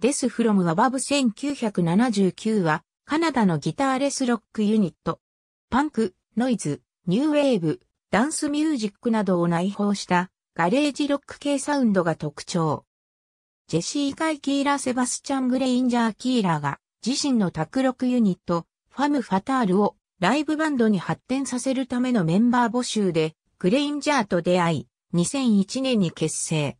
デスフロムアバブ1979は、カナダのギターレスロックユニット。パンク、ノイズ、ニューウェーブ、ダンスミュージックなどを内包したガレージロック系サウンドが特徴。ジェシー・カイ・キーラ・セバスチャン・グレインジャー・キーラが自身の卓録ユニット、ファム・ファタールをライブバンドに発展させるためのメンバー募集で、グレインジャーと出会い、2001年に結成。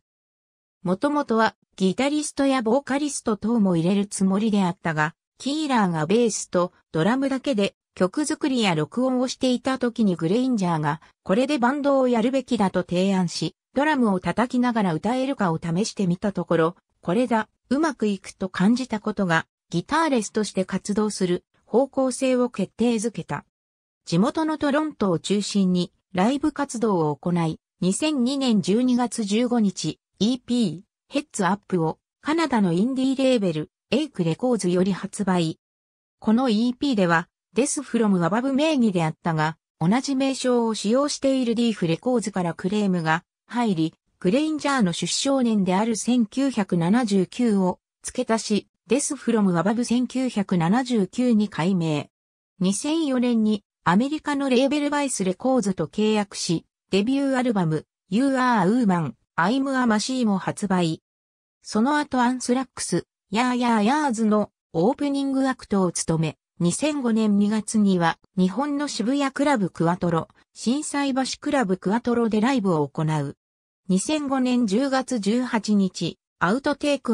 もともとはギタリストやボーカリスト等も入れるつもりであったが、キーラーがベースとドラムだけで曲作りや録音をしていた時にグレインジャーがこれでバンドをやるべきだと提案し、ドラムを叩きながら歌えるかを試してみたところ、これだ、うまくいくと感じたことが、ギターレスとして活動する方向性を決定づけた。地元のトロントを中心にライブ活動を行い、2002年12月15日、EP、ヘッツアップをカナダのインディーレーベル、エイクレコーズより発売。この EP では、デスフロムはバブ名義であったが、同じ名称を使用しているリーフレコーズからクレームが入り、グレインジャーの出生年である1979を付け足し、デスフロムはバブ1979に改名。2004年にアメリカのレーベルバイスレコーズと契約し、デビューアルバム You Are a Woman アイムアマシーも発売。その後アンスラックス、ヤーヤーヤーズのオープニングアクトを務め、2005年2月には日本の渋谷クラブクワトロ、震災橋クラブクワトロでライブを行う。2005年10月18日、アウトテイク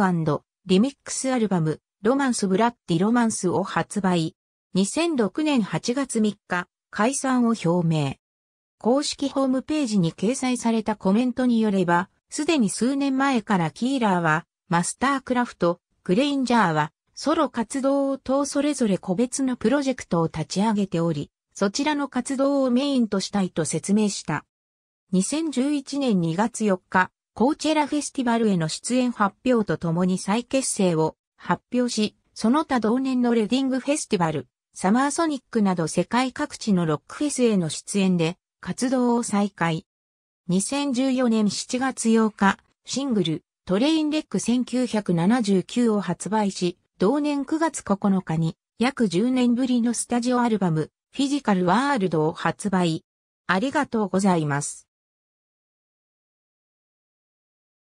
リミックスアルバム、ロマンスブラッディロマンスを発売。2006年8月3日、解散を表明。公式ホームページに掲載されたコメントによれば、すでに数年前からキーラーは、マスタークラフト、グレインジャーは、ソロ活動を等それぞれ個別のプロジェクトを立ち上げており、そちらの活動をメインとしたいと説明した。2011年2月4日、コーチェラフェスティバルへの出演発表とともに再結成を発表し、その他同年のレディングフェスティバル、サマーソニックなど世界各地のロックフェスへの出演で活動を再開。2014年7月8日、シングル、トレインレック1979を発売し、同年9月9日に、約10年ぶりのスタジオアルバム、フィジカルワールドを発売。ありがとうございます。